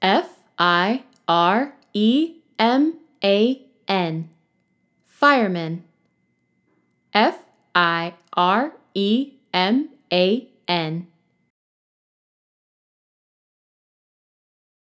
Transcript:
F I R E M A N. Fireman. F I R E M A N.